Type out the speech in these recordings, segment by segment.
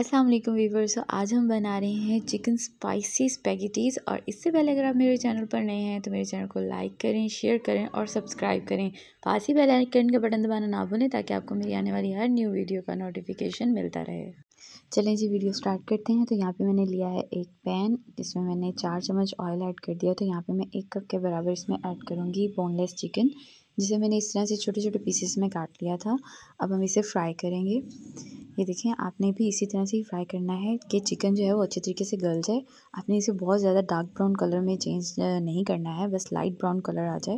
अस्सलाम वालेकुम वीवर्स आज हम बना रहे हैं चिकन स्पाइसी स्पेगेटीज़ और इससे पहले अगर आप मेरे चैनल पर नए हैं तो मेरे चैनल को लाइक करें शेयर करें और सब्सक्राइब करें पास ही बेल आइकन का बटन दबाना ना भूलें ताकि आपको मेरी आने वाली हर न्यू वीडियो का नोटिफिकेशन मिलता रहे चलें जी वीडियो स्टार्ट करते हैं तो यहाँ पे मैंने लिया है एक पैन जिसमें मैंने चार चम्मच ऑयल ऐड कर दिया तो यहाँ पे मैं एक कप के बराबर इसमें ऐड करूँगी बोनलेस चिकन जिसे मैंने इस तरह से छोटे छोटे पीसेस में काट लिया था अब हम इसे फ्राई करेंगे ये देखिए आपने भी इसी तरह से ही फ्राई करना है कि चिकन जो है वो अच्छे तरीके से गल जाए आपने इसे बहुत ज़्यादा डार्क ब्राउन कलर में चेंज नहीं करना है बस लाइट ब्राउन कलर आ जाए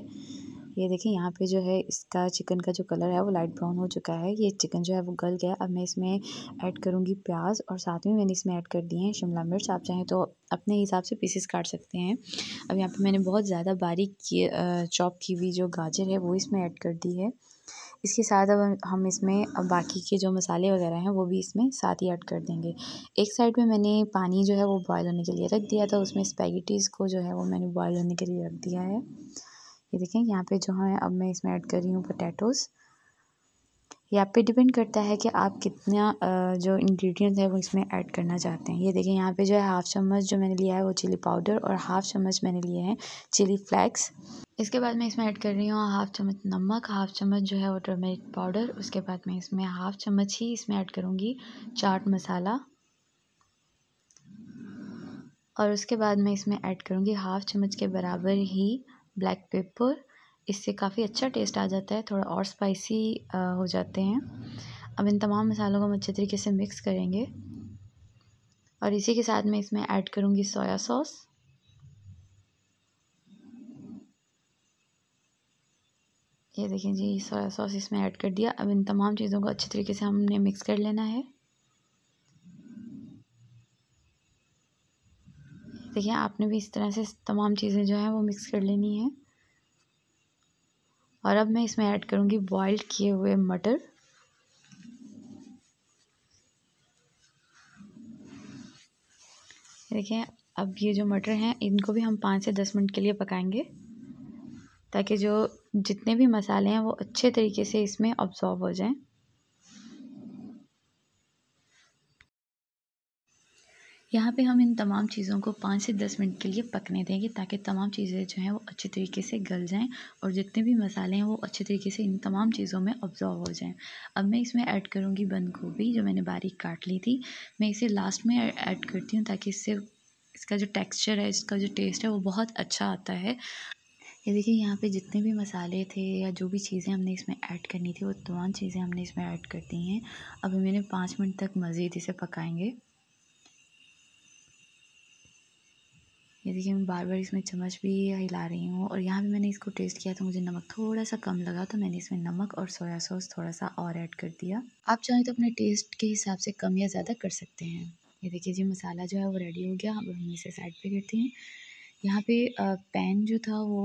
ये देखिए यहाँ पे जो है इसका चिकन का जो कलर है वो लाइट ब्राउन हो चुका है ये चिकन जो है वो गल गया अब मैं इसमें ऐड करूँगी प्याज और साथ में मैंने इसमें ऐड कर दिए हैं शिमला मिर्च आप चाहें तो अपने हिसाब से पीसेस काट सकते हैं अब यहाँ पे मैंने बहुत ज़्यादा बारीक चॉप की हुई जो गाजर है वो इसमें ऐड कर दी है इसके साथ अब हम इसमें अब बाकी के जो मसाले वगैरह हैं वो भी इसमें साथ ही ऐड कर देंगे एक साइड में मैंने पानी जो है वो बॉयल होने के लिए रख दिया था उसमें स्पैगेटीज़ को जो है वो मैंने बॉयल होने के लिए रख दिया है ये देखें यहाँ पे जो है अब मैं इसमें ऐड कर रही हूँ पोटैटोज़ ये आप पे डिपेंड करता है कि आप कितना जो इंग्रेडिएंट है वो इसमें ऐड करना चाहते हैं ये देखिए यहाँ पे जो है हाफ़ चम्मच जो मैंने लिया है वो चिली पाउडर और हाफ़ चम्मच मैंने लिए हैं चिली फ्लैक्स इसके बाद मैं इसमें ऐड कर रही हूँ हाफ़ चम्मच नमक हाफ़ चम्मच जो है वो टर्मेरिक पाउडर उसके बाद मैं इसमें हाफ़ चम्मच ही इसमें ऐड करूँगी चाट मसाला और उसके बाद मैं इसमें ऐड करूँगी हाफ़ चम्मच के बराबर ही ब्लैक पेपर इससे काफ़ी अच्छा टेस्ट आ जाता है थोड़ा और स्पाइसी हो जाते हैं अब इन तमाम मसालों को हम अच्छे तरीके से मिक्स करेंगे और इसी के साथ मैं इसमें ऐड करूँगी सोया सॉस ये देखें जी सोया सॉस इसमें ऐड कर दिया अब इन तमाम चीज़ों को अच्छे तरीके से हमने मिक्स कर लेना है देखिए आपने भी इस तरह से तमाम चीज़ें जो हैं वो मिक्स कर लेनी है और अब मैं इसमें ऐड करूँगी बॉयल किए हुए मटर देखिए अब ये जो मटर हैं इनको भी हम पाँच से दस मिनट के लिए पकाएंगे ताकि जो जितने भी मसाले हैं वो अच्छे तरीके से इसमें ऑब्जॉर्व हो जाएं यहाँ पे हम इन तमाम चीज़ों को पाँच से दस मिनट के लिए पकने देंगे ताकि तमाम चीज़ें जो हैं वो अच्छे तरीके से गल जाएं और जितने भी मसाले हैं वो अच्छे तरीके से इन तमाम चीज़ों में ऑब्जॉर्व हो जाएं अब मैं इसमें ऐड करूँगी बंद गोभी जो मैंने बारीक काट ली थी मैं इसे लास्ट में ऐड करती हूँ ताकि इससे इसका जो टेक्स्चर है इसका जो टेस्ट है वो बहुत अच्छा आता है ये देखिए यहाँ पे जितने भी मसाले थे या जो भी चीज़ें हमने इसमें ऐड करनी थी वो तमाम चीज़ें हमने इसमें ऐड कर दी हैं अभी मैंने पाँच मिनट तक मज़ीद इसे पकाएंगे ये देखिए मैं बार बार इसमें चम्मच भी हिला रही हूँ और यहाँ भी मैंने इसको टेस्ट किया तो मुझे नमक थोड़ा सा कम लगा तो मैंने इसमें नमक और सोया सॉस थोड़ा सा और ऐड कर दिया आप चाहें तो अपने टेस्ट के हिसाब से कम या ज़्यादा कर सकते हैं ये देखिए जी मसाला जो है वो रेडी हो गया अब हम इसे साइड पर करते हैं यहाँ पे पैन जो था वो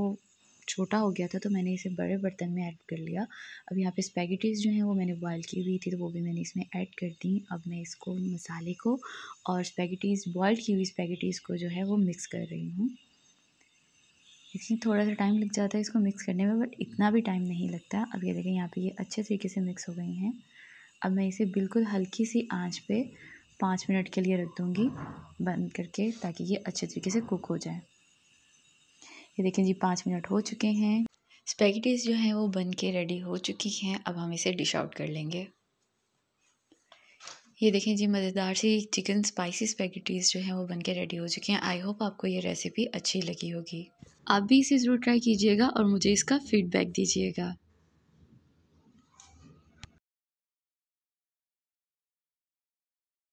छोटा हो गया था तो मैंने इसे बड़े बर्तन में ऐड कर लिया अब यहाँ पे स्पैगेटीज़ जो हैं वो मैंने बॉयल की हुई थी तो वो भी मैंने इसमें ऐड कर दी अब मैं इसको मसाले को और स्पैगेटीज़ बॉयल की हुई स्पैगेटीज़ को जो है वो मिक्स कर रही हूँ इसमें थोड़ा सा टाइम लग जाता है इसको मिक्स करने में बट इतना भी टाइम नहीं लगता अब ये देखें यहाँ पर ये अच्छे तरीके से मिक्स हो गई हैं अब मैं इसे बिल्कुल हल्की सी आँच पर पाँच मिनट के लिए रख दूँगी बंद करके ताकि ये अच्छे तरीके से कुक हो जाए ये देखें जी पाँच मिनट हो चुके हैं स्पैगेटीज जो हैं वो बन के रेडी हो चुकी हैं अब हम इसे डिश आउट कर लेंगे ये देखें जी मज़ेदार सी चिकन स्पाइसी स्पैगेटीज जो हैं वो बन के रेडी हो चुकी हैं आई होप आपको ये रेसिपी अच्छी लगी होगी आप भी इसे ज़रूर ट्राई कीजिएगा और मुझे इसका फीडबैक दीजिएगा